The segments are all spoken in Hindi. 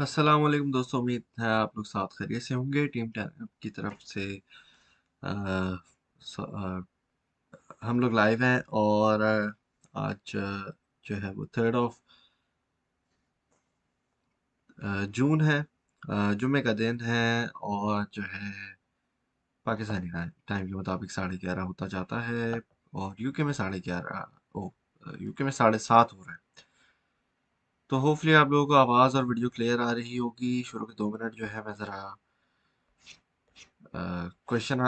असलम दोस्तों उम्मीद है आप लोग साथ खरीय से होंगे टीम टेन की तरफ से आ, आ, हम लोग लाइव हैं और आज जो है वो थर्ड ऑफ जून है जुमे का दिन है और जो है पाकिस्तानी टाइम के मुताबिक साढ़े ग्यारह होता जाता है और यूके में साढ़े ग्यारह ओ यूके में साढ़े सात हो रहा है तो होपफुली आप लोगों को आवाज़ और वीडियो क्लियर आ रही होगी शुरू के दो मिनट जो है मैं ज़रा क्वेश्चन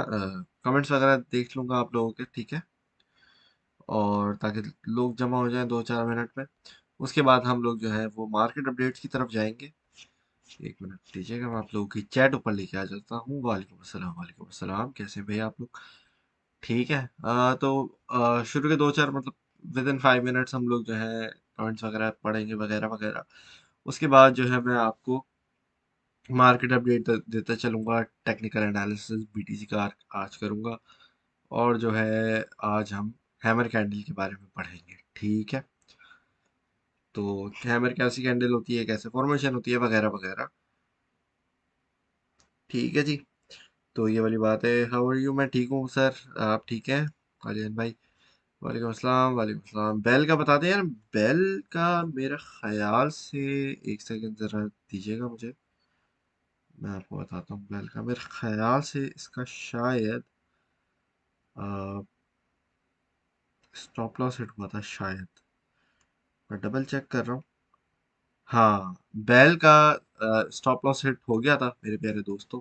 कमेंट्स वगैरह देख लूँगा आप लोगों के ठीक है और ताकि लोग जमा हो जाएं दो चार मिनट में उसके बाद हम लोग जो है वो मार्केट अपडेट्स की तरफ जाएंगे एक मिनट दीजिएगा मैं आप लोगों की चैट ऊपर लेके आ जाता हूँ वालेकुम अस्सलाम वालेकुम अस्सलाम कैसे भैया आप लोग ठीक है आ, तो शुरू के दो चार मतलब विद इन फाइव मिनट्स हम लोग जो है पॉइंट्स वगैरह पढ़ेंगे वगैरह वगैरह उसके बाद जो है मैं आपको मार्केट अपडेट देता चलूँगा टेक्निकल एनालिसिस सी का आज करूँगा और जो है आज हम हैमर कैंडल के बारे में पढ़ेंगे ठीक है तो हैमर कैसी कैंडल होती है कैसे फॉर्मेशन होती है वगैरह वगैरह ठीक है जी तो ये वाली बात है हाउ आर यू मैं ठीक हूँ सर आप ठीक हैं अजयन भाई वालेकुम अस्सलाम वालेकुम अस्सलाम बेल का बता दें यार बेल का मेरे ख्याल से एक सेकंड ज़रा दीजिएगा मुझे मैं आपको बताता हूँ बेल का मेरे ख्याल से इसका शायद स्टॉप लॉस हिट हुआ था शायद मैं डबल चेक कर रहा हूँ हाँ बेल का स्टॉप लॉस हिट हो गया था मेरे प्यारे दोस्तों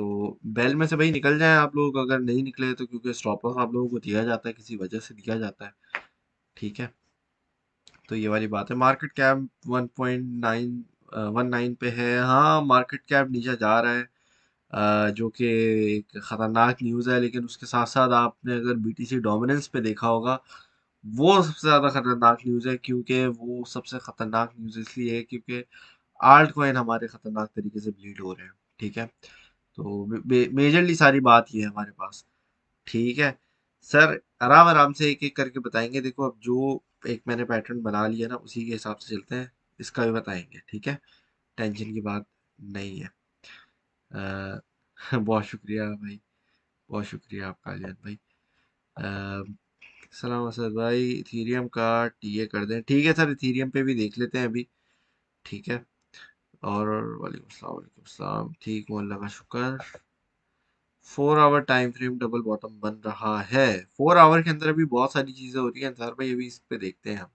तो बेल में से भाई निकल जाए आप लोग अगर नहीं निकले तो क्योंकि स्टॉप आप लोगों को दिया जाता है किसी वजह से दिया जाता है ठीक है तो ये वाली बात है मार्केट कैप 1.9 नाइन पे है हाँ मार्केट कैप नीचे जा रहा है आ, जो कि एक ख़तरनाक न्यूज़ है लेकिन उसके साथ साथ आपने अगर सी डोमिनेंस पे देखा होगा वो सबसे ज़्यादा ख़तरनाक न्यूज़ है क्योंकि वो सबसे ख़तरनाक न्यूज़ इसलिए है क्योंकि आल्ट कोइन हमारे ख़तरनाक तरीके से ब्लीड हो रहे हैं ठीक है तो मेजरली सारी बात ये है हमारे पास ठीक है सर आराम आराम से एक एक करके बताएंगे देखो अब जो एक मैंने पैटर्न बना लिया ना उसी के हिसाब से चलते हैं इसका भी बताएंगे ठीक है टेंशन की बात नहीं है आ, बहुत शुक्रिया भाई बहुत शुक्रिया आपका जैन भाई सलाम असद भाई इथीरियम का टीए कर दें ठीक है सर इथीरियम पे भी देख लेते हैं अभी ठीक है और वालेकुम ठीक हूँ अल्लाह का शुक्र four hour time frame double bottom बन रहा है फोर आवर के अंदर अभी बहुत सारी चीज़ें हो रही हैं सर भाई अभी इस पर देखते हैं हम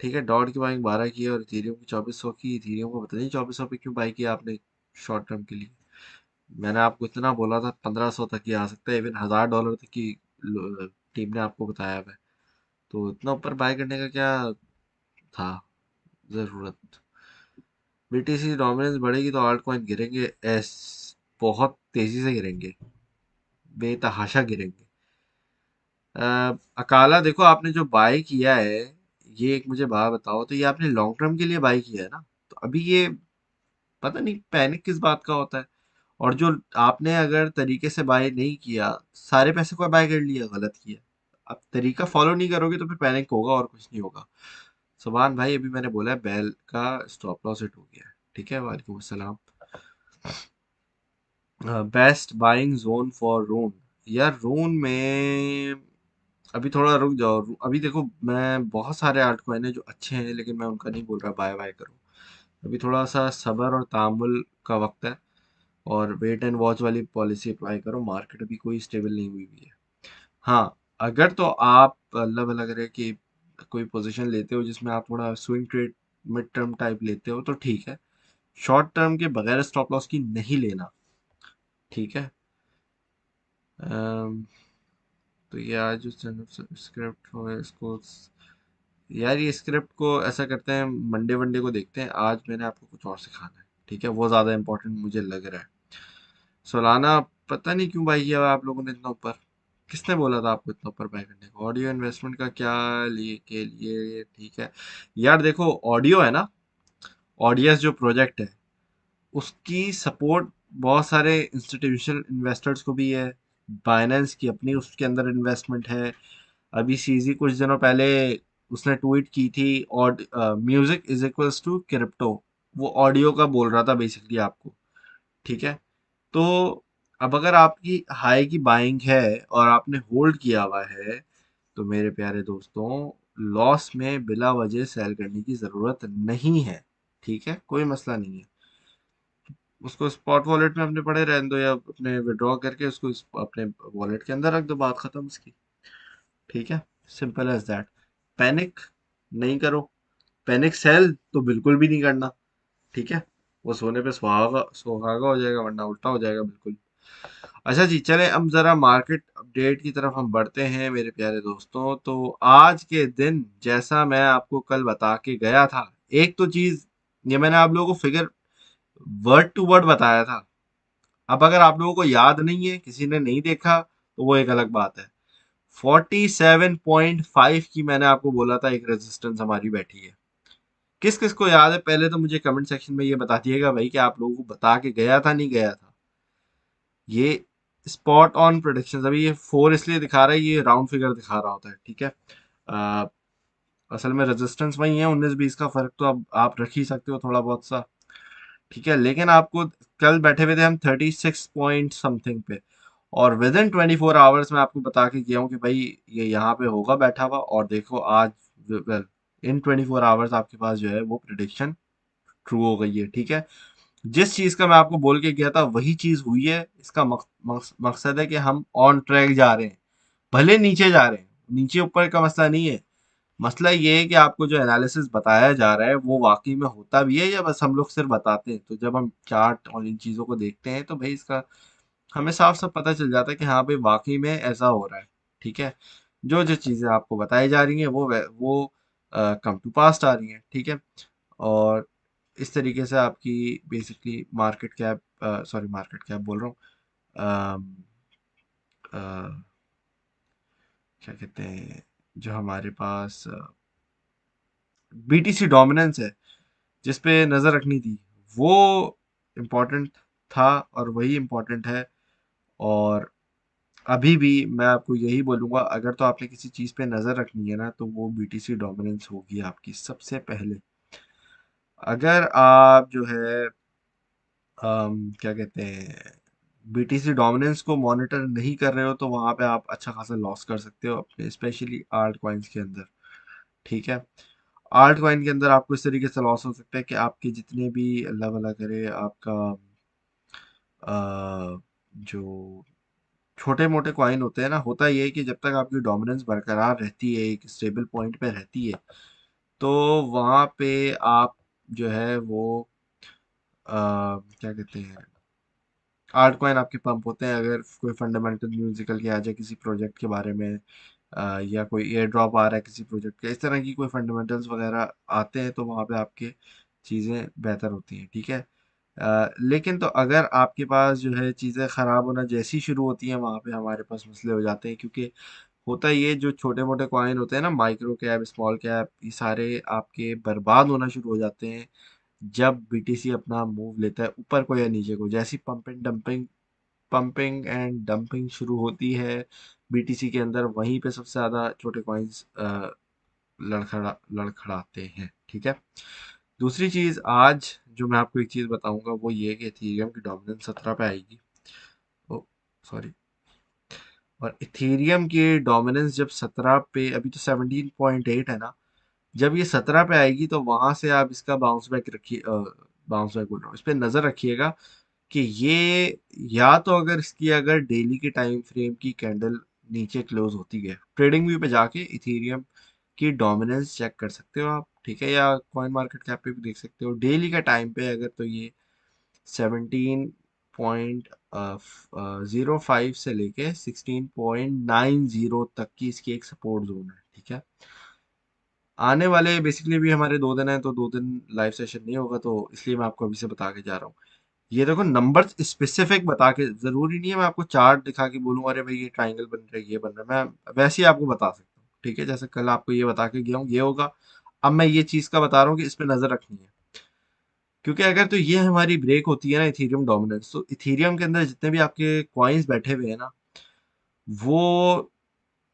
ठीक है डॉट की बाइंग बारह की है और इथीरियम की चौबीस सौ की इथीरियम को पता नहीं चौबीस सौ पे क्यों बाई किया आपने शॉर्ट टर्म के लिए मैंने आपको इतना बोला था पंद्रह सौ तक ही आ सकता है इवन हज़ार डॉलर तक की टीम ने आपको बताया है तो इतना ऊपर बाय करने का क्या था ज़रूरत बीटीसी डोमिनेंस बढ़ेगी तो आल्ट कॉइन गिरेंगे एस बहुत तेज़ी से गिरेंगे बेतहाशा गिरेंगे आ, अकाला देखो आपने जो बाय किया है ये एक मुझे बात बताओ तो ये आपने लॉन्ग टर्म के लिए बाय किया है ना तो अभी ये पता नहीं पैनिक किस बात का होता है और जो आपने अगर तरीके से बाय नहीं किया सारे पैसे को बाय कर लिया गलत किया अब तरीका फॉलो नहीं करोगे तो फिर पैनिक होगा और कुछ नहीं होगा सुबहान भाई अभी मैंने बोला है बैल का स्टॉप लॉस हिट हो गया है ठीक है वालेकुम अस्सलाम बेस्ट बाइंग जोन फॉर रोन यार रोन में अभी थोड़ा रुक जाओ अभी देखो मैं बहुत सारे आर्ट कॉइन है जो अच्छे हैं लेकिन मैं उनका नहीं बोल रहा बाय बाय करो अभी थोड़ा सा सबर और तामुल का वक्त है और वेट एंड वॉच वाली पॉलिसी अप्लाई करो मार्केट अभी कोई स्टेबल नहीं हुई हुई है हाँ अगर तो आप अल्लाह भला करे कि कोई पोजीशन लेते हो जिसमें आप थोड़ा swing trade mid term type लेते हो तो ठीक है शॉर्ट टर्म के बगैर स्टॉप लॉस की नहीं लेना ठीक है तो ये आज स्क्रिप्ट हो इसको यार ये स्क्रिप्ट को ऐसा करते हैं मंडे वनडे को देखते हैं आज मैंने आपको कुछ और सिखाना है ठीक है वो ज़्यादा इंपॉर्टेंट मुझे लग रहा है सोलाना पता नहीं क्यों भाई ये आप लोगों ने इतना ऊपर किसने बोला था आपको इतना ऊपर बाय करने को ऑडियो इन्वेस्टमेंट का क्या लिए के लिए ठीक है यार देखो ऑडियो है ना ऑडियस जो प्रोजेक्ट है उसकी सपोर्ट बहुत सारे इंस्टीट्यूशनल इन्वेस्टर्स को भी है बाइनेंस की अपनी उसके अंदर इन्वेस्टमेंट है अभी सीजी कुछ दिनों पहले उसने ट्वीट की थी और music is equals to crypto वो ऑडियो का बोल रहा था बेसिकली आपको ठीक है तो अब अगर आपकी हाई की बाइंग है और आपने होल्ड किया हुआ है तो मेरे प्यारे दोस्तों लॉस में बिला वजह सेल करने की ज़रूरत नहीं है ठीक है कोई मसला नहीं है उसको स्पॉट वॉलेट में अपने पड़े रहने दो या अपने विड्रॉ करके उसको अपने वॉलेट के अंदर रख दो बात ख़त्म उसकी ठीक है सिंपल एज दैट पैनिक नहीं करो पैनिक सेल तो बिल्कुल भी नहीं करना ठीक है वो सोने पे सुहागा सुहागा हो जाएगा वरना उल्टा हो जाएगा बिल्कुल अच्छा जी चले अब ज़रा मार्केट अपडेट की तरफ हम बढ़ते हैं मेरे प्यारे दोस्तों तो आज के दिन जैसा मैं आपको कल बता के गया था एक तो चीज़ ये मैंने आप लोगों को फिगर वर्ड टू वर्ड बताया था अब अगर आप लोगों को याद नहीं है किसी ने नहीं देखा तो वो एक अलग बात है 47.5 की मैंने आपको बोला था एक रेजिस्टेंस हमारी बैठी है किस किस को याद है पहले तो मुझे कमेंट सेक्शन में ये बता दिएगा भाई कि आप लोगों को बता के गया था नहीं गया था ये स्पॉट ऑन प्रोडिक्शन अभी ये फोर इसलिए दिखा रहा है ये राउंड फिगर दिखा रहा होता है ठीक है आ, असल में रेजिस्टेंस वही है उन्नीस बीस का फर्क तो अब आप रख ही सकते हो थोड़ा बहुत सा ठीक है लेकिन आपको कल बैठे हुए थे हम थर्टी सिक्स पॉइंट समथिंग पे और within twenty four hours में आपको बता के गया हूँ कि भाई ये यहाँ पे होगा बैठा हुआ और देखो आज इन ट्वेंटी फोर आवर्स आपके पास जो है वो प्रडिक्शन ट्रू हो गई है ठीक है जिस चीज़ का मैं आपको बोल के गया था वही चीज़ हुई है इसका मकसद है कि हम ऑन ट्रैक जा रहे हैं भले नीचे जा रहे हैं नीचे ऊपर का मसला नहीं है मसला ये है कि आपको जो एनालिसिस बताया जा रहा है वो वाकई में होता भी है या बस हम लोग सिर्फ बताते हैं तो जब हम चार्ट और इन चीज़ों को देखते हैं तो भाई इसका हमें साफ साफ पता चल जाता है कि हाँ भाई वाकई में ऐसा हो रहा है ठीक है जो जो चीज़ें आपको बताई जा रही हैं वो वो कम टू पास्ट आ रही हैं ठीक है और इस तरीके से आपकी basically market cap sorry market cap बोल रहा हूँ क्या कहते हैं जो हमारे पास बीटीसी डोमिनेंस है जिस पे नज़र रखनी थी वो इम्पोर्टेंट था और वही इम्पोर्टेंट है और अभी भी मैं आपको यही बोलूँगा अगर तो आपने किसी चीज़ पे नज़र रखनी है ना तो वो बीटीसी डोमिनेंस होगी आपकी सबसे पहले अगर आप जो है अम, क्या कहते हैं बीटीसी डोमिनेंस को मॉनिटर नहीं कर रहे हो तो वहाँ पे आप अच्छा खासा लॉस कर सकते हो अपने स्पेशली आर्ट कॉइन्स के अंदर ठीक है आर्ट कॉइन के अंदर आपको इस तरीके से लॉस हो सकता है कि आपके जितने भी अल्लाह भला करे आपका आ, जो छोटे मोटे कॉइन होते हैं ना होता ये है कि जब तक आपकी डोमिनेंस बरकरार रहती है एक स्टेबल पॉइंट पे रहती है तो वहाँ पे आप जो है वो आ, क्या कहते हैं आर्ट कॉइन आपके पंप होते हैं अगर कोई फंडामेंटल म्यूजिकल के आ जाए किसी प्रोजेक्ट के बारे में आ, या कोई एयर ड्रॉप आ रहा है किसी प्रोजेक्ट का इस तरह की कोई फंडामेंटल्स वगैरह आते हैं तो वहाँ पे आपके चीज़ें बेहतर होती हैं ठीक है आ, लेकिन तो अगर आपके पास जो है चीज़ें ख़राब होना जैसी शुरू होती हैं वहाँ पे हमारे पास मसले हो जाते हैं क्योंकि होता ये जो छोटे मोटे कॉइन होते हैं ना माइक्रो कैप स्मॉल कैप ये सारे आपके बर्बाद होना शुरू हो जाते हैं जब बीटीसी अपना मूव लेता है ऊपर को या नीचे को जैसी pump and dumping pumping and dumping शुरू होती है बीटीसी के अंदर वहीं पे सबसे ज़्यादा छोटे कॉइन्स लड़खड़ा लड़खड़ाते हैं ठीक है दूसरी चीज़ आज जो मैं आपको एक चीज़ बताऊंगा वो ये कि एथीरियम की डोमिनेंस सत्रह पे आएगी ओ सॉरी और इथेरियम के डोमिनेंस जब 17 पे अभी तो 17.8 है ना जब ये 17 पे आएगी तो वहाँ से आप इसका बाउंस बैक रखिए बाउंस बैक बोल रहा हूँ इस पर नज़र रखिएगा कि ये या तो अगर इसकी अगर डेली के टाइम फ्रेम की कैंडल नीचे क्लोज होती है ट्रेडिंग व्यू पे जाके इथेरियम की डोमिनेंस चेक कर सकते हो आप ठीक है या कॉइन मार्केट कैप पे भी देख सकते हो डेली का टाइम पे अगर तो ये सेवनटीन पॉइंट ज़ीरो फाइव से लेके सिक्सटीन पॉइंट नाइन ज़ीरो तक की इसकी एक सपोर्ट जोन है ठीक है आने वाले बेसिकली भी हमारे दो दिन हैं तो दो दिन लाइव सेशन नहीं होगा तो इसलिए मैं आपको अभी से बता के जा रहा हूँ ये देखो नंबर स्पेसिफिक बता के ज़रूरी नहीं है मैं आपको चार्ट दिखा के बोलूंगा अरे भाई ये ट्राइंगल बन रहा है ये बन रहा है मैं वैसे ही आपको बता सकता हूँ ठीक है जैसे कल आपको ये बता के गया हूँ ये होगा अब मैं ये चीज़ का बता रहा हूँ कि इस पर नज़र रखनी है क्योंकि अगर तो ये हमारी ब्रेक होती है ना इथीरियम डोमिनेंस तो इथीरियम के अंदर जितने भी आपके क्वाइंस बैठे हुए हैं ना वो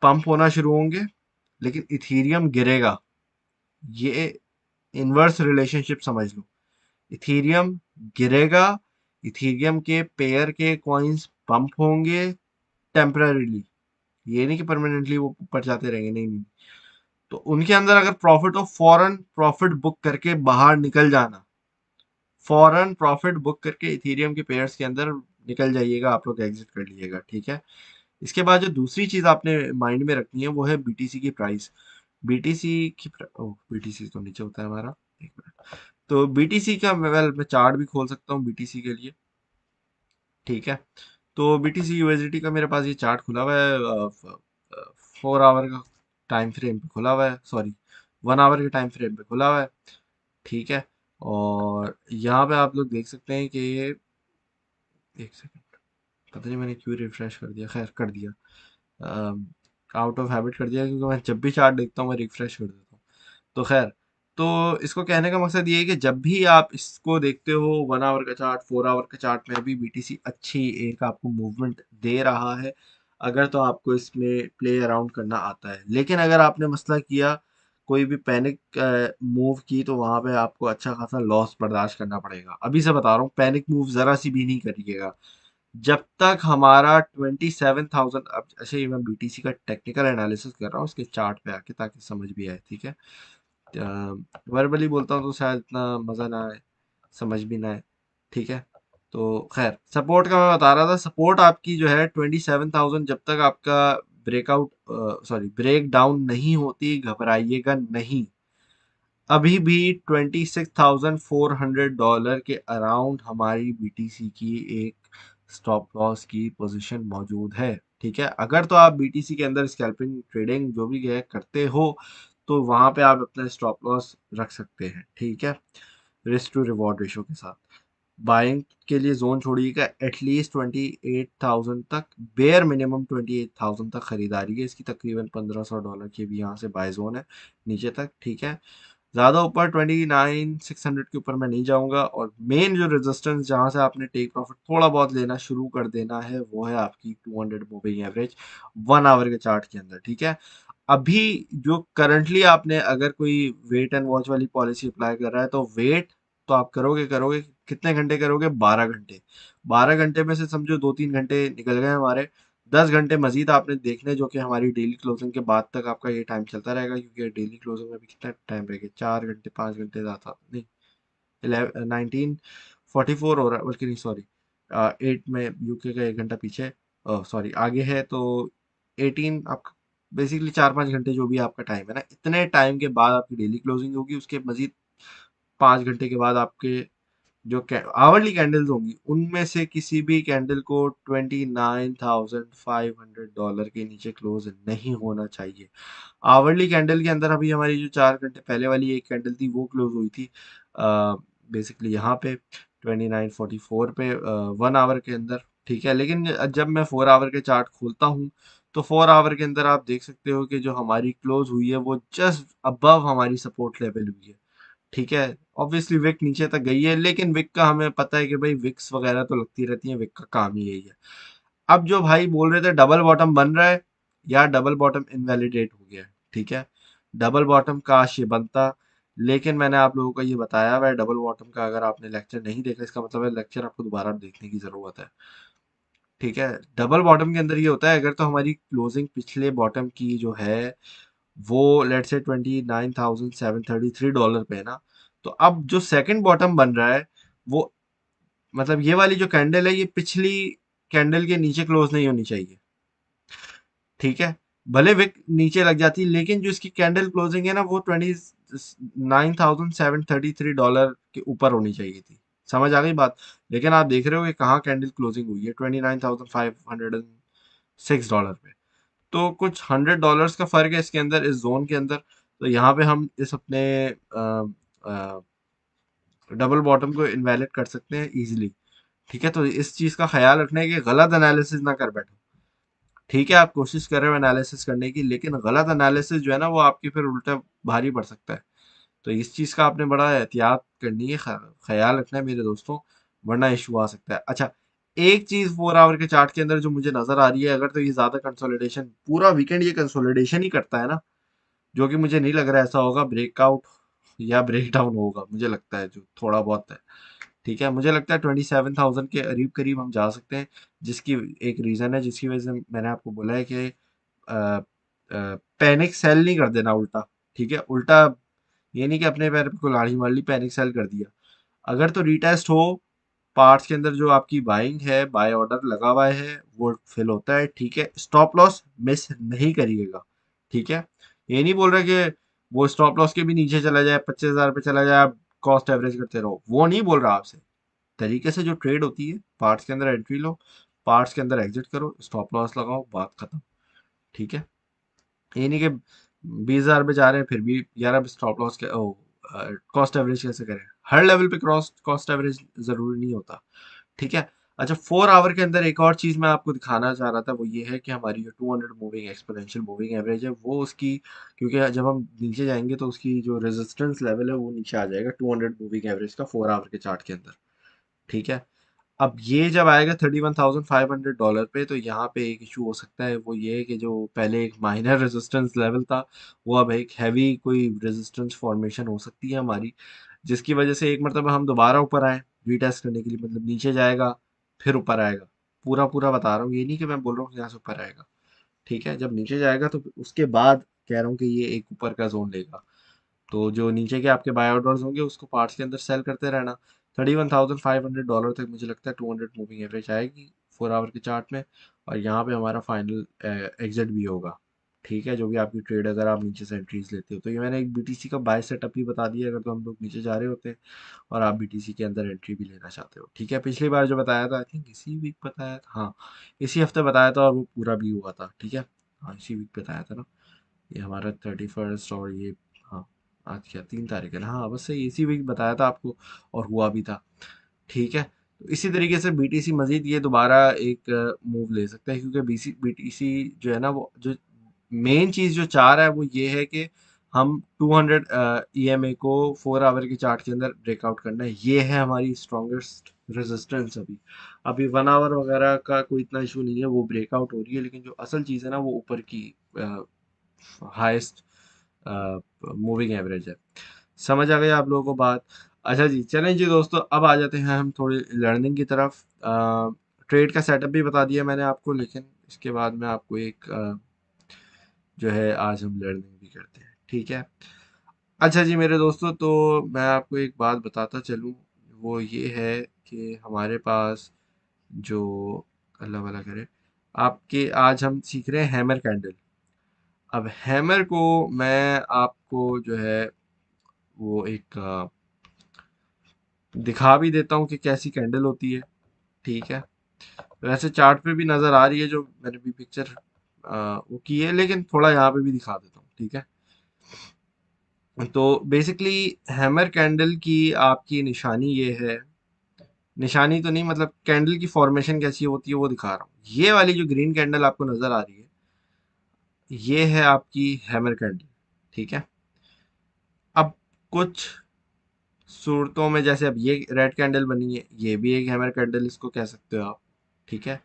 पंप होना शुरू होंगे लेकिन इथीरियम गिरेगा ये इनवर्स रिलेशनशिप समझ लो इथीरियम गिरेगा इथीरियम के पेयर के कॉइन्स पंप होंगे टेम्पररीली ये नहीं कि परमानेंटली वो ऊपर जाते रहेंगे नहीं नहीं तो उनके अंदर अगर प्रॉफिट हो फॉरन प्रॉफिट बुक करके बाहर निकल जाना फॉरन प्रॉफिट बुक करके इथेरियम के पेयर्स के अंदर निकल जाइएगा आप लोग एग्जिट कर लीजिएगा ठीक है इसके बाद जो दूसरी चीज़ आपने माइंड में रखनी है वो है बीटीसी की प्राइस बीटीसी की ओ बीटीसी तो नीचे होता है हमारा एक मिनट तो बीटीसी का वेल मैं चार्ट भी खोल सकता हूँ बीटीसी के लिए ठीक है तो बीटीसी यूएसडी का मेरे पास ये चार्ट खुला हुआ है फोर आवर का टाइम फ्रेम पे खुला हुआ है सॉरी वन आवर के टाइम फ्रेम पे खुला हुआ है ठीक है और यहाँ पे आप लोग देख सकते हैं कि ये एक सेकेंड पता नहीं मैंने क्यों रिफ़्रेश कर दिया खैर कर दिया आउट ऑफ हैबिट कर दिया क्योंकि मैं जब भी चार्ट देखता हूँ मैं रिफ़्रेश कर देता हूँ तो खैर तो इसको कहने का मकसद ये है कि जब भी आप इसको देखते हो वन आवर का चार्ट फोर आवर का चार्ट में भी बी अच्छी एक आपको मूवमेंट दे रहा है अगर तो आपको इसमें प्ले अराउंड करना आता है लेकिन अगर आपने मसला किया कोई भी पैनिक मूव की तो वहाँ पे आपको अच्छा खासा लॉस बर्दाश्त करना पड़ेगा अभी से बता रहा हूँ पैनिक मूव ज़रा सी भी नहीं करिएगा जब तक हमारा ट्वेंटी सेवन थाउजेंड अब अच्छा ये मैं बी का टेक्निकल एनालिसिस कर रहा हूँ उसके चार्ट पे आके ताकि समझ भी आए ठीक है वर्बली बोलता हूँ तो शायद इतना मज़ा ना आए समझ भी ना आए ठीक है तो खैर सपोर्ट का मैं बता रहा था सपोर्ट आपकी जो है ट्वेंटी सेवन थाउजेंड जब तक आपका ब्रेकआउट सॉरी ब्रेक डाउन नहीं होती घबराइएगा नहीं अभी भी 26,400 डॉलर के अराउंड हमारी बीटीसी की एक स्टॉप लॉस की पोजीशन मौजूद है ठीक है अगर तो आप बीटीसी के अंदर स्कैल्पिंग ट्रेडिंग जो भी है करते हो तो वहां पे आप अपना स्टॉप लॉस रख सकते हैं ठीक है रिस्क टू रिवॉर्ड रेशो के साथ बाइंग के लिए जोन छोड़िएगा एटलीस्ट ट्वेंटी एट थाउजेंड तक bare minimum twenty eight thousand तक खरीदारी है इसकी तकरीबन पंद्रह सौ डॉलर की भी यहाँ से बाय जोन है नीचे तक ठीक है ज़्यादा ऊपर ट्वेंटी नाइन सिक्स हंड्रेड के ऊपर मैं नहीं जाऊँगा और मेन जो रेजिस्टेंस जहाँ से आपने टेक प्रॉफिट थोड़ा बहुत लेना शुरू कर देना है वो है आपकी two hundred moving average one hour के चार्ट के अंदर ठीक है अभी जो करंटली आपने अगर कोई वेट एंड वॉच वाली पॉलिसी अप्लाई कर रहा है तो वेट तो आप करोगे करोगे कितने घंटे करोगे बारह घंटे बारह घंटे में से समझो दो तीन घंटे निकल गए हमारे दस घंटे मजीद आपने देखने जो कि हमारी डेली क्लोजिंग के बाद तक आपका ये टाइम चलता रहेगा क्योंकि डेली क्लोजिंग में भी कितना टाइम रहेगा चार घंटे पाँच घंटे ज़्यादा नहीं नाइनटीन फोर्टी फोर हो रहा है बल्कि नहीं सॉरी एट uh, में यूके का एक घंटा पीछे सॉरी oh, आगे है तो एटीन आपका बेसिकली चार पाँच घंटे जो भी आपका टाइम है ना इतने टाइम के बाद आपकी डेली क्लोजिंग होगी उसके मजीद पाँच घंटे के बाद आपके जो आवरली कैंडल्स होंगी उनमें से किसी भी कैंडल को twenty nine thousand five hundred dollar के नीचे क्लोज नहीं होना चाहिए आवर्ली कैंडल के अंदर अभी हमारी जो चार घंटे पहले वाली एक कैंडल थी वो क्लोज हुई थी बेसिकली यहाँ पे ट्वेंटी नाइन फोर्टी फोर पे वन आवर के अंदर ठीक है लेकिन जब मैं फोर आवर के चार्ट खोलता हूँ तो फोर आवर के अंदर आप देख सकते हो कि जो हमारी क्लोज हुई है वो जस्ट अबव हमारी सपोर्ट लेवल हुई है ठीक है ऑब्वियसली विक नीचे तक गई है लेकिन विक का हमें पता है कि भाई विक्स वगैरह तो लगती रहती है विक का काम ही यही है अब जो भाई बोल रहे थे डबल बॉटम बन रहा है या डबल बॉटम इनवेलिडेट हो गया ठीक है डबल बॉटम काश ये बनता लेकिन मैंने आप लोगों को ये बताया हुआ है डबल बॉटम का अगर आपने लेक्चर नहीं देखा इसका मतलब है लेक्चर आपको दोबारा देखने की ज़रूरत है ठीक है डबल बॉटम के अंदर ये होता है अगर तो हमारी क्लोजिंग पिछले बॉटम की जो है वो लेट से twenty nine thousand seven thirty three dollar पे है ना तो अब जो सेकंड बॉटम बन रहा है वो मतलब ये वाली जो कैंडल है ये पिछली कैंडल के नीचे क्लोज नहीं होनी चाहिए ठीक है भले विक नीचे लग जाती लेकिन जो इसकी कैंडल क्लोजिंग है ना वो twenty nine thousand seven thirty three dollar के ऊपर होनी चाहिए थी समझ आ गई बात लेकिन आप देख रहे हो कि कहाँ कैंडल क्लोजिंग हुई है twenty nine thousand five hundred and six dollar पे तो कुछ हंड्रेड डॉलर्स का फ़र्क है इसके अंदर इस जोन के अंदर तो यहाँ पे हम इस अपने डबल बॉटम को इनवैलिड कर सकते हैं इजीली ठीक है तो इस चीज़ का ख्याल रखना है कि गलत एनालिसिस ना कर बैठो ठीक है आप कोशिश कर रहे हो एनालिसिस करने की लेकिन गलत एनालिसिस जो है ना वो आपकी फिर उल्टा भारी पड़ सकता है तो इस चीज़ का आपने बड़ा एहतियात करनी है ख्याल रखना है मेरे दोस्तों वरना इशू आ सकता है अच्छा एक चीज फोर आवर के चार्ट के अंदर जो मुझे नजर आ रही है अगर तो ये ज्यादा कंसोलिडेशन पूरा वीकेंड ये कंसोलिडेशन ही करता है ना जो कि मुझे नहीं लग रहा ऐसा होगा ब्रेकआउट या ब्रेक डाउन होगा मुझे लगता है जो थोड़ा बहुत है ठीक है मुझे लगता है ट्वेंटी सेवन थाउजेंड के करीब करीब हम जा सकते हैं जिसकी एक रीज़न है जिसकी वजह से मैंने आपको बोला है कि पैनिक सेल नहीं कर देना उल्टा ठीक है उल्टा ये नहीं कि अपने पैर को लाड़ी मार ली पैनिक सेल कर दिया अगर तो रिटेस्ट हो पार्ट्स के अंदर जो आपकी बाइंग है बाय ऑर्डर लगा हुआ है वो फिल होता है ठीक है स्टॉप लॉस मिस नहीं करिएगा ठीक है ये नहीं बोल रहा कि वो स्टॉप लॉस के भी नीचे चला जाए पच्चीस हज़ार पे चला जाए आप कॉस्ट एवरेज करते रहो वो नहीं बोल रहा आपसे तरीके से जो ट्रेड होती है पार्ट्स के अंदर एंट्री लो पार्ट्स के अंदर एग्जिट करो स्टॉप लॉस लगाओ बात खत्म ठीक है ये नहीं कि बीस हज़ार पे जा रहे हैं फिर भी यार अब स्टॉप लॉस के ओ कॉस्ट एवरेज कैसे करें हर लेवल पे क्रॉस कॉस्ट एवरेज ज़रूरी नहीं होता ठीक है अच्छा फोर आवर के अंदर एक और चीज़ मैं आपको दिखाना चाह रहा था वो ये है कि हमारी जो 200 मूविंग एक्सपोनेंशियल मूविंग एवरेज है वो उसकी क्योंकि जब हम नीचे जाएंगे तो उसकी जो रेजिस्टेंस लेवल है वो नीचे आ जाएगा 200 मूविंग एवरेज का फोर आवर के चार्ट के अंदर ठीक है अब ये जब आएगा thirty one thousand five hundred dollar पे तो यहाँ पे एक इशू हो सकता है वो ये है कि जो पहले एक माइनर रेजिस्टेंस लेवल था वो अब एक हैवी कोई रेजिस्टेंस फॉर्मेशन हो सकती है हमारी जिसकी वजह से एक मरतबा हम दोबारा ऊपर आए री टेस्ट करने के लिए मतलब नीचे जाएगा फिर ऊपर आएगा पूरा पूरा बता रहा हूँ ये नहीं कि मैं बोल रहा हूँ यहाँ से ऊपर आएगा ठीक है जब नीचे जाएगा तो उसके बाद कह रहा हूँ कि ये एक ऊपर का जोन लेगा तो जो नीचे के आपके बायोडोर्स होंगे उसको पार्ट्स के अंदर सेल करते रहना thirty one thousand five hundred dollar तक मुझे लगता है टू हंड्रेड मूविंग एवरेज आएगी फोर आवर के चार्ट में और यहाँ पे हमारा फाइनल एग्जिट भी होगा ठीक है जो भी आपकी ट्रेड अगर आप नीचे से एंट्रीज लेते हो तो ये मैंने एक बीटीसी का बाय सेटअप भी बता दिया अगर तो हम लोग नीचे जा रहे होते हैं और आप बीटीसी के अंदर एंट्री भी लेना चाहते हो ठीक है पिछली बार जो बताया था आई थिंक इसी वीक बताया था हाँ इसी हफ्ते बताया था और वो पूरा भी हुआ था ठीक है हाँ इसी वीक बताया था ना ये हमारा थर्टी फर्स्ट और ये अच्छा तीन तारीख है हाँ बस सही इसी वीक बताया था आपको और हुआ भी था ठीक है तो इसी तरीके से बी टी सी मजीद ये दोबारा एक मूव ले सकते हैं क्योंकि B B C T C जो है ना वो जो मेन चीज़ जो चाह रहा है वो ये है कि हम two hundred E M A को फोर आवर के चार्ट के अंदर ब्रेकआउट करना है ये है हमारी स्ट्रॉन्गेस्ट रेजिस्टेंस अभी अभी वन आवर वगैरह का कोई इतना इशू नहीं है वो ब्रेकआउट हो रही है लेकिन जो असल चीज़ है ना वो ऊपर की हाइस्ट uh, मूविंग एवरेज है समझ आ गया आप लोगों को बात अच्छा जी चलें जी दोस्तों अब आ जाते हैं हम थोड़ी लर्निंग की तरफ ट्रेड का सेटअप भी बता दिया मैंने आपको लेकिन इसके बाद में आपको एक जो है आज हम लर्निंग भी करते हैं ठीक है अच्छा जी मेरे दोस्तों तो मैं आपको एक बात बताता चलूँ वो ये है कि हमारे पास जो अल्लाह वाला करे आपके आज हम सीख रहे हैं हैमर कैंडल अब हैमर को मैं आपको जो है वो एक दिखा भी देता हूँ कि कैसी कैंडल होती है ठीक है वैसे चार्ट पे भी नज़र आ रही है जो मैंने भी पिक्चर वो की है लेकिन थोड़ा यहाँ पे भी दिखा देता हूँ ठीक है तो बेसिकली हैमर कैंडल की आपकी निशानी ये है निशानी तो नहीं मतलब कैंडल की फॉर्मेशन कैसी होती है वो दिखा रहा हूँ ये वाली जो ग्रीन कैंडल आपको नज़र आ रही है ये है आपकी हैमर कैंडल ठीक है अब कुछ सूरतों में जैसे अब ये रेड कैंडल बनी है ये भी एक हैमर कैंडल इसको कह सकते हो आप ठीक है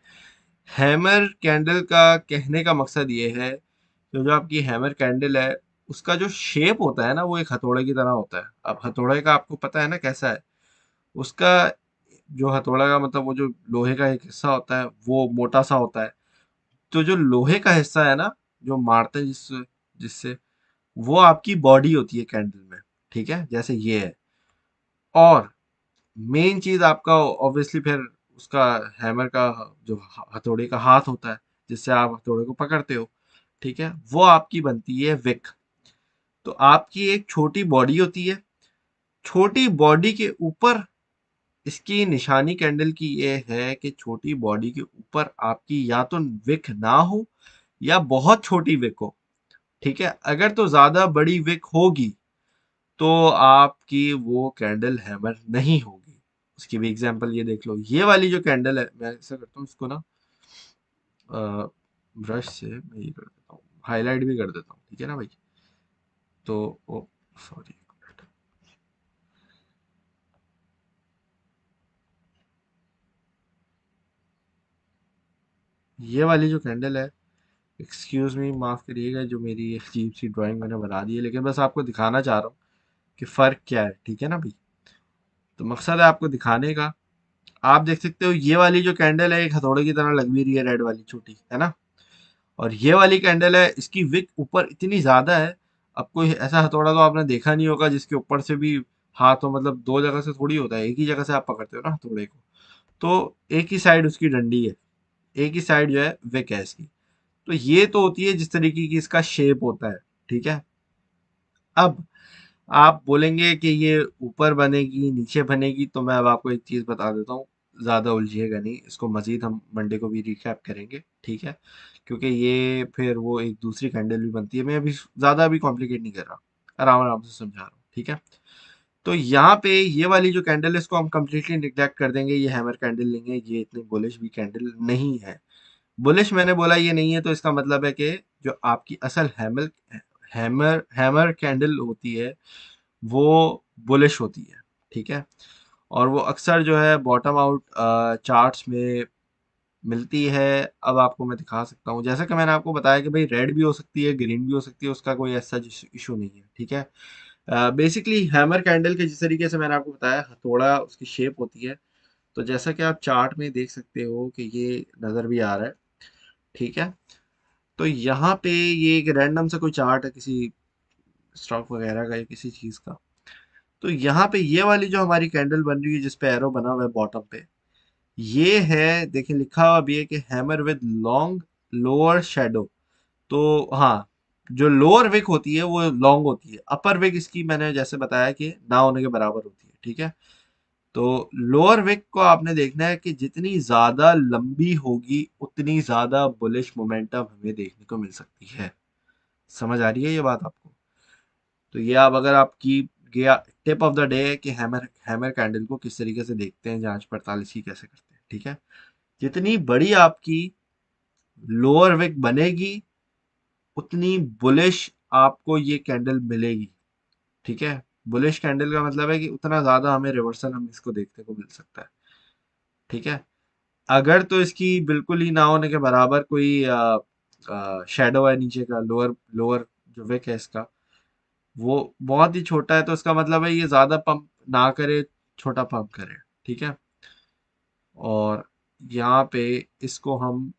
हैमर कैंडल का कहने का मकसद ये है जो तो जो आपकी हैमर कैंडल है उसका जो शेप होता है ना वो एक हथौड़े की तरह होता है अब हथौड़े का आपको पता है ना कैसा है उसका जो हथौड़ा का मतलब वो जो लोहे का एक हिस्सा होता है वो मोटा सा होता है तो जो लोहे का हिस्सा है ना जो मारते हैं जिस जिससे वो आपकी बॉडी होती है कैंडल में ठीक है जैसे ये है और मेन चीज़ आपका ऑब्वियसली फिर उसका हैमर का जो हथौड़े का हाथ होता है जिससे आप हथौड़े को पकड़ते हो ठीक है वो आपकी बनती है विक तो आपकी एक छोटी बॉडी होती है छोटी बॉडी के ऊपर इसकी निशानी कैंडल की ये है कि छोटी बॉडी के ऊपर आपकी या तो विक ना हो या बहुत छोटी विक हो ठीक है अगर तो ज़्यादा बड़ी विक होगी तो आपकी वो कैंडल हैमर नहीं होगी उसकी भी एग्जांपल ये देख लो ये वाली जो कैंडल है मैं ऐसा करता हूँ इसको ना ब्रश से मैं ये कर देता हूँ हाईलाइट भी कर देता हूँ ठीक है ना भाई तो सॉरी ये वाली जो कैंडल है एक्सक्यूज़ मी माफ़ करिएगा जो मेरी अजीब सी ड्राइंग मैंने बना दी है लेकिन बस आपको दिखाना चाह रहा हूँ कि फ़र्क क्या है ठीक है ना भाई तो मकसद है आपको दिखाने का आप देख सकते हो ये वाली जो कैंडल है एक हथौड़े की तरह लग भी रही है रेड वाली छोटी है ना और ये वाली कैंडल है इसकी विक ऊपर इतनी ज़्यादा है अब कोई ऐसा हथौड़ा तो आपने देखा नहीं होगा जिसके ऊपर से भी हाथ हो मतलब दो जगह से थोड़ी होता है एक ही जगह से आप पकड़ते हो ना हथौड़े को तो एक ही साइड उसकी डंडी है एक ही साइड जो है विक है इसकी तो ये तो होती है जिस तरीके की इसका शेप होता है ठीक है अब आप बोलेंगे कि ये ऊपर बनेगी नीचे बनेगी तो मैं अब आपको एक चीज़ बता देता हूँ ज़्यादा उलझिएगा नहीं इसको मज़ीद हम मंडे को भी रिकैप करेंगे ठीक है क्योंकि ये फिर वो एक दूसरी कैंडल भी बनती है मैं अभी ज़्यादा अभी कॉम्प्लिकेट नहीं कर रहा आराम आराम से समझा रहा हूँ ठीक है तो यहाँ पे ये वाली जो कैंडल है इसको हम कम्प्लीटली निगलेक्ट कर देंगे ये हैमर कैंडल नहीं है ये इतनी बोलिश भी कैंडल नहीं है बुलिश मैंने बोला ये नहीं है तो इसका मतलब है कि जो आपकी असल हैमल हैमर हैमर कैंडल होती है वो बुलिश होती है ठीक है और वो अक्सर जो है बॉटम आउट चार्ट्स में मिलती है अब आपको मैं दिखा सकता हूँ जैसा कि मैंने आपको बताया कि भाई रेड भी हो सकती है ग्रीन भी हो सकती है उसका कोई ऐसा इशू नहीं है ठीक है बेसिकली हैमर कैंडल के जिस तरीके से मैंने आपको बताया हथौड़ा उसकी शेप होती है तो जैसा कि आप चार्ट में देख सकते हो कि ये नज़र भी आ रहा है ठीक है तो यहाँ पे ये एक रैंडम सा कोई चार्ट है किसी स्टॉक वगैरह का या किसी चीज़ का तो यहाँ पे ये वाली जो हमारी कैंडल बन रही है जिसपे एरो बना हुआ है बॉटम पे ये है देखिए लिखा हुआ भी है कि hammer with long lower shadow तो हाँ जो लोअर विक होती है वो लॉन्ग होती है अपर विक इसकी मैंने जैसे बताया कि ना होने के बराबर होती है ठीक है तो लोअर विक को आपने देखना है कि जितनी ज़्यादा लंबी होगी उतनी ज़्यादा बुलिश मोमेंटम हमें देखने को मिल सकती है समझ आ रही है ये बात आपको तो ये आप अगर आपकी गया टिप ऑफ द डे है कि हैमर हैमर कैंडल को किस तरीके से देखते हैं जांच पड़ताल इसकी कैसे करते हैं ठीक है जितनी बड़ी आपकी लोअर विक बनेगी उतनी बुलिश आपको ये कैंडल मिलेगी ठीक है बुलिश कैंडल का मतलब है कि उतना ज़्यादा हमें रिवर्सल हम इसको देखने को मिल सकता है ठीक है अगर तो इसकी बिल्कुल ही ना होने के बराबर कोई शेडो है नीचे का लोअर लोअर जो विक है इसका वो बहुत ही छोटा है तो इसका मतलब है ये ज़्यादा पंप ना करे छोटा पंप करे ठीक है और यहाँ पे इसको हम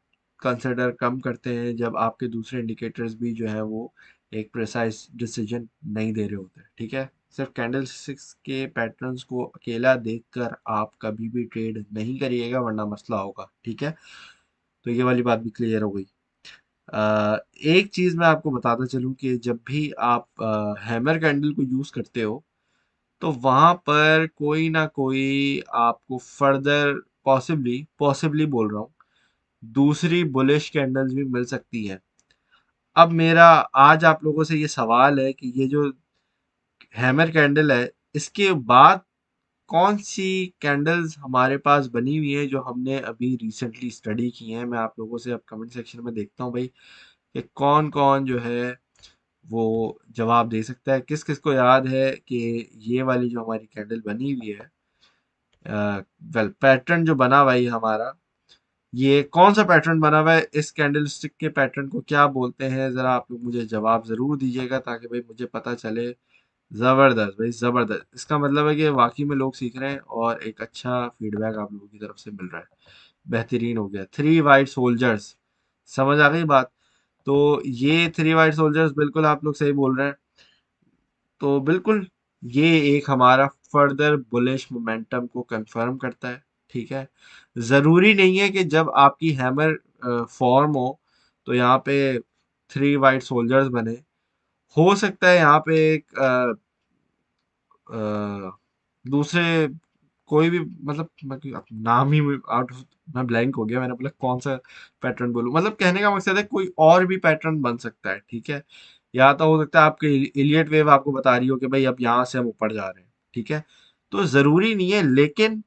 कंसिडर कम करते हैं जब आपके दूसरे इंडिकेटर्स भी जो है वो एक प्रिसाइज डिसीजन नहीं दे रहे होते ठीक है सिर्फ कैंडल स्टिक्स के पैटर्न्स को अकेला देखकर आप कभी भी ट्रेड नहीं करिएगा वरना मसला होगा ठीक है तो ये वाली बात भी क्लियर हो गई एक चीज़ मैं आपको बताता चलूँ कि जब भी आप हैमर कैंडल को यूज़ करते हो तो वहाँ पर कोई ना कोई आपको फर्दर पॉसिबली पॉसिबली बोल रहा हूँ दूसरी बुलिश कैंडल्स भी मिल सकती है अब मेरा आज आप लोगों से ये सवाल है कि ये जो हैमर कैंडल है इसके बाद कौन सी कैंडल्स हमारे पास बनी हुई हैं जो हमने अभी रिसेंटली स्टडी की हैं मैं आप लोगों से अब कमेंट सेक्शन में देखता हूँ भाई कि कौन कौन जो है वो जवाब दे सकता है किस किस को याद है कि ये वाली जो हमारी कैंडल बनी हुई है वेल पैटर्न जो बना हुआ है हमारा ये कौन सा पैटर्न बना हुआ है इस कैंडल स्टिक के पैटर्न को क्या बोलते हैं ज़रा आप लोग मुझे जवाब ज़रूर दीजिएगा ताकि भाई मुझे पता चले ज़बरदस्त भाई ज़बरदस्त इसका मतलब है कि वाकई में लोग सीख रहे हैं और एक अच्छा फीडबैक आप लोगों की तरफ से मिल रहा है बेहतरीन हो गया थ्री वाइट सोल्जर्स समझ आ गई बात तो ये थ्री वाइट सोल्जर्स बिल्कुल आप लोग सही बोल रहे हैं तो बिल्कुल ये एक हमारा फर्दर बुलिश मोमेंटम को कंफर्म करता है ठीक है ज़रूरी नहीं है कि जब आपकी हैमर फॉर्म हो तो यहाँ पे थ्री वाइट सोल्जर्स बने हो सकता है यहाँ पे एक दूसरे कोई भी मतलब नाम ही आउट मैं ब्लैंक हो गया मैंने बोला कौन सा पैटर्न बोलूँ मतलब कहने का मकसद है कोई और भी पैटर्न बन सकता है ठीक है या तो हो सकता है आपके इलियट वेव आपको बता रही हो कि भाई अब यहाँ से हम ऊपर जा रहे हैं ठीक है तो ज़रूरी नहीं है लेकिन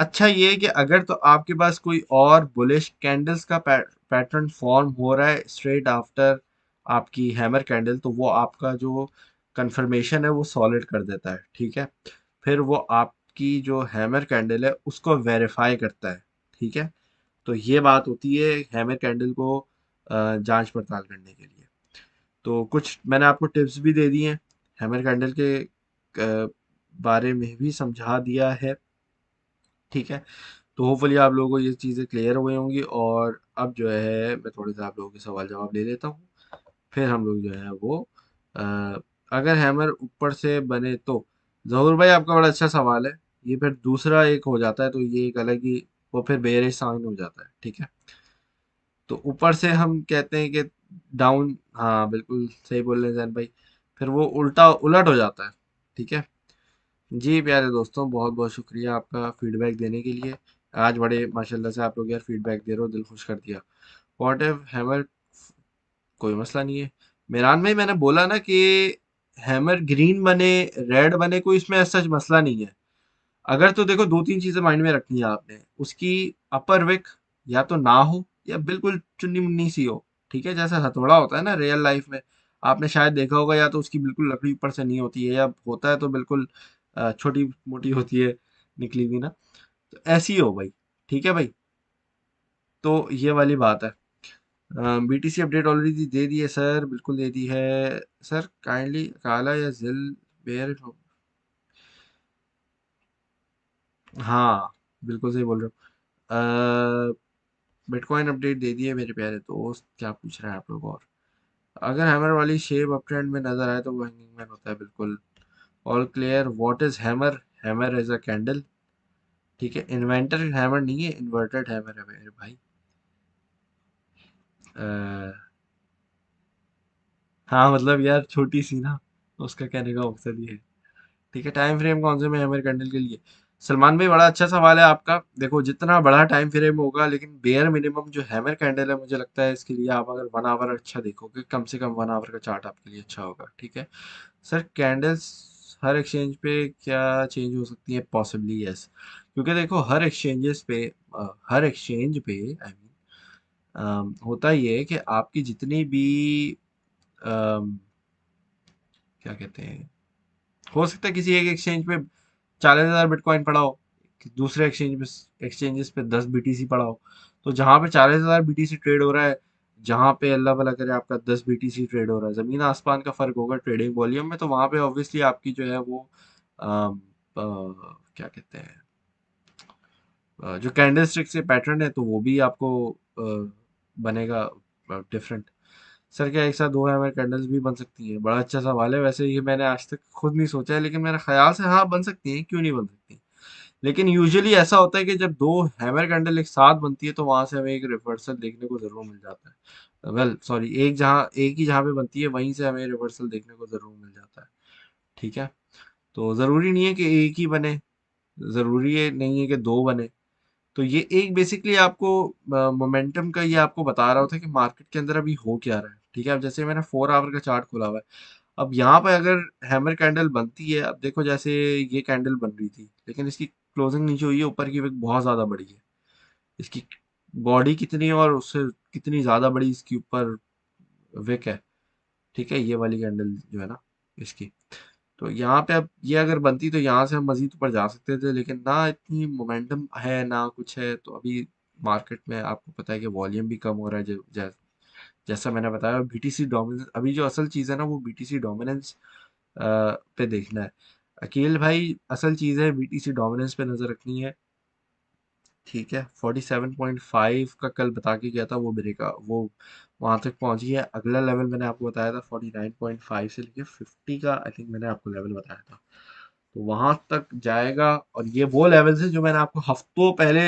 अच्छा ये है कि अगर तो आपके पास कोई और बुलिश कैंडल्स का पैटर्न फॉर्म हो रहा है स्ट्रेट आफ्टर आपकी हैमर कैंडल तो वो आपका जो कन्फर्मेशन है वो सॉलिड कर देता है ठीक है फिर वो आपकी जो हैमर कैंडल है उसको वेरीफाई करता है ठीक है तो ये बात होती है हैमर कैंडल को जांच पड़ताल करने के लिए तो कुछ मैंने आपको टिप्स भी दे दी हैं हैमर कैंडल के बारे में भी समझा दिया है ठीक है तो होपफुली आप लोगों को ये चीज़ें क्लियर हुई होंगी और अब जो है मैं थोड़े से आप लोगों के सवाल जवाब ले लेता हूँ फिर हम लोग जो है वो आ, अगर हैमर ऊपर से बने तो ज़हूर भाई आपका बड़ा अच्छा सवाल है ये फिर दूसरा एक हो जाता है तो ये एक अलग ही वो फिर बेरिश साइन हो जाता है ठीक है तो ऊपर से हम कहते हैं कि डाउन हाँ बिल्कुल सही बोल रहे हैं जैन भाई फिर वो उल्टा उलट हो जाता है ठीक है जी प्यारे दोस्तों बहुत बहुत शुक्रिया आपका फीडबैक देने के लिए आज बड़े माशाल्लाह से आप लोग यार फीडबैक दे रहे हो दिल खुश कर दिया वॉट एव हैमर कोई मसला नहीं है मेरान भाई मैंने बोला ना कि हैमर ग्रीन बने रेड बने कोई इसमें सच मसला नहीं है अगर तो देखो दो तीन चीज़ें माइंड में रखनी है आपने उसकी अपर विक या तो ना हो या बिल्कुल चुन्नी मुन्नी सी हो ठीक है जैसा हथौड़ा होता है ना रियल लाइफ में आपने शायद देखा होगा या तो उसकी बिल्कुल लकड़ी ऊपर से नहीं होती है या होता है तो बिल्कुल छोटी मोटी होती है निकली हुई ना तो ऐसी हो भाई ठीक है भाई तो ये वाली बात है B T C update already दे दी है सर बिल्कुल दे दी है सर काइंडली काला या जिल बेयर हाँ बिल्कुल सही बोल रहे हो बिटकॉइन uh, अपडेट दे दिए मेरे प्यारे दोस्त क्या पूछ रहे हैं आप लोग और अगर हैमर वाली शेप अप ट्रेंड में नजर आए तो वो हैंगिंग मैन होता है बिल्कुल all clear what is hammer hammer is a candle ठीक है इन्वेंटर हैमर नहीं है इन्वर्टेड हैमर है मेरे भाई आ, हाँ मतलब यार छोटी सी ना उसका कहने का मकसद ये है ठीक है टाइम फ्रेम कौन से में आमिर कंडल के लिए सलमान भाई बड़ा अच्छा सवाल है आपका देखो जितना बड़ा टाइम फ्रेम होगा लेकिन बेयर मिनिमम जो हैमर कैंडल है मुझे लगता है इसके लिए आप अगर वन आवर अच्छा देखोगे कम से कम वन आवर का चार्ट आपके लिए अच्छा होगा ठीक है सर कैंडल्स हर एक्सचेंज पे क्या चेंज हो सकती है पॉसिबली यस क्योंकि देखो हर एक्सचेंजेस पे हर एक्सचेंज पे आई I मीन mean, होता ये है कि आपकी जितनी भी आ, क्या कहते हैं हो सकता है किसी एक एक्सचेंज पे चालीस हज़ार बिटकॉइन पड़ा हो दूसरे एक्सचेंज पे एक्सचेंजेस पे दस बी पड़ा हो तो जहाँ पे चालीस हज़ार बी ट्रेड हो रहा है जहाँ पे अल्लाह भला करे आपका दस बी टी ट्रेड हो रहा है ज़मीन आसमान का फ़र्क होगा ट्रेडिंग वॉल्यूम में तो वहाँ पे ऑब्वियसली आपकी जो है वो आ, आ, क्या कहते हैं जो कैंडल स्टिक से पैटर्न है तो वो भी आपको आ, बनेगा डिफरेंट सर क्या एक साथ दो एम कैंडल्स भी बन सकती हैं बड़ा अच्छा सवाल है वैसे ये मैंने आज तक खुद नहीं सोचा है लेकिन मेरे ख्याल से हाँ बन सकती हैं क्यों नहीं बन सकती लेकिन यूजुअली ऐसा होता है कि जब दो हैमर कैंडल एक साथ बनती है तो वहाँ से हमें एक रिवर्सल देखने को ज़रूर मिल जाता है वेल well, सॉरी एक जहाँ एक ही जहाँ पे बनती है वहीं से हमें रिवर्सल देखने को ज़रूर मिल जाता है ठीक है तो ज़रूरी नहीं है कि एक ही बने ज़रूरी है नहीं है कि दो बने तो ये एक बेसिकली आपको मोमेंटम का ये आपको बता रहा होता है कि मार्केट के अंदर अभी हो क्या रहा है ठीक है अब जैसे मैंने फोर आवर का चार्ट खोला हुआ है अब यहाँ पर अगर हैमर कैंडल बनती है अब देखो जैसे ये कैंडल बन रही थी लेकिन इसकी क्लोजिंग नीचे हुई है ऊपर की बहुत ज़्यादा बड़ी है इसकी बॉडी कितनी और उससे कितनी ज़्यादा बड़ी इसके ऊपर विक है ठीक है ये वाली कैंडल जो है ना इसकी तो यहाँ पे अब ये अगर बनती तो यहाँ से हम मज़ीद ऊपर जा सकते थे लेकिन ना इतनी मोमेंटम है ना कुछ है तो अभी मार्केट में आपको पता है कि वॉल्यूम भी कम हो रहा है जै, जैसा मैंने बताया बी टी सी डोमिनेंस अभी जो असल चीज़ है ना वो बी टी सी डोमिनेंस पे देखना है अकेल भाई असल चीज़ है बी टी सी डोमिनेंस पे नज़र रखनी है ठीक है 47.5 का कल बता के गया था वो ब्रेक वो वहाँ तक पहुँची है अगला लेवल मैंने आपको बताया था फोर्टी नाइन पॉइंट फाइव से लेके फिफ्टी का आई थिंक मैंने आपको लेवल बताया था तो वहाँ तक जाएगा और ये वो लेवल है जो मैंने आपको हफ्तों पहले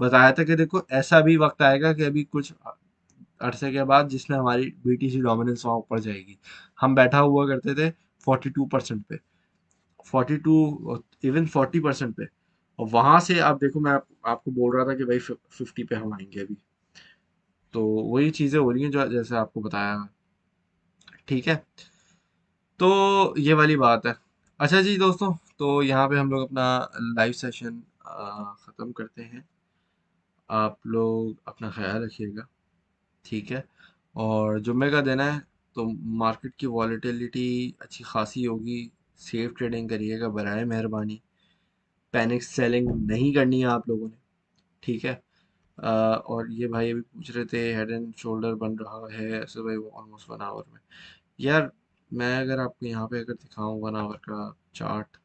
बताया था कि देखो ऐसा भी वक्त आएगा कि अभी कुछ अरसे के बाद जिसमें हमारी बी टी सी डोमिनेंस वहाँ ऊपर जाएगी हम बैठा हुआ करते थे फोर्टी टू परसेंट पे forty two even forty percent पे और वहाँ से आप देखो मैं आप, आपको बोल रहा था कि भाई फिफ्टी पे हम आएंगे अभी तो वही चीज़ें हो रही हैं जो जैसे आपको बताया ठीक है तो ये वाली बात है अच्छा जी दोस्तों तो यहाँ पे हम लोग अपना लाइव सेशन ख़त्म करते हैं आप लोग अपना ख्याल रखिएगा ठीक है और जुम्मे का दिन है तो मार्केट की वॉलीटिलिटी अच्छी खासी होगी सेफ ट्रेडिंग करिएगा बरए मेहरबानी पैनिक सेलिंग नहीं करनी है आप लोगों ने ठीक है और ये भाई अभी पूछ रहे थे हेड एंड शोल्डर बन रहा है ऐसे भाई वो ऑलमोस्ट वन आवर में यार मैं अगर आपको यहाँ पे अगर दिखाऊँ वन आवर का चार्ट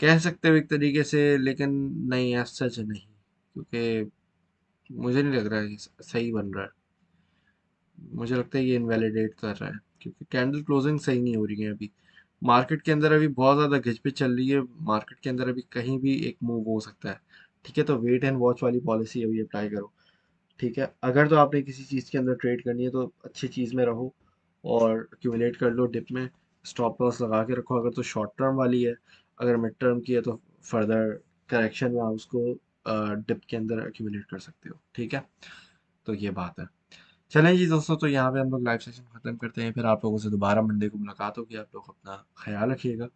कह सकते हो एक तरीके से लेकिन नहीं ऐसा सच नहीं क्योंकि मुझे नहीं लग रहा है सही बन रहा है मुझे लगता है ये इनवैलिडेट कर रहा है क्योंकि कैंडल क्लोजिंग सही नहीं हो रही है अभी मार्केट के अंदर अभी बहुत ज़्यादा घिचपिच चल रही है मार्केट के अंदर अभी कहीं भी एक मूव हो सकता है ठीक है तो वेट एंड वॉच वाली पॉलिसी अभी अप्लाई करो ठीक है अगर तो आपने किसी चीज़ के अंदर ट्रेड करनी है तो अच्छी चीज़ में रहो और क्यूमुलेट कर लो डिप में स्टॉप लॉस लगा के रखो अगर तो शॉर्ट टर्म वाली है अगर मिड टर्म की है तो फर्दर करेक्शन में आप उसको डिप के अंदर एक्यूमुलेट कर सकते हो ठीक है तो ये बात है चलें जी दोस्तों तो यहाँ पे हम लोग लाइव सेशन ख़त्म करते हैं फिर आप लोगों से दोबारा मंडे को मुलाकात होगी आप लोग अपना ख्याल रखिएगा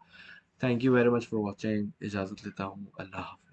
thank you very much for watching इजाज़त लेता हूँ अल्लाह हाफ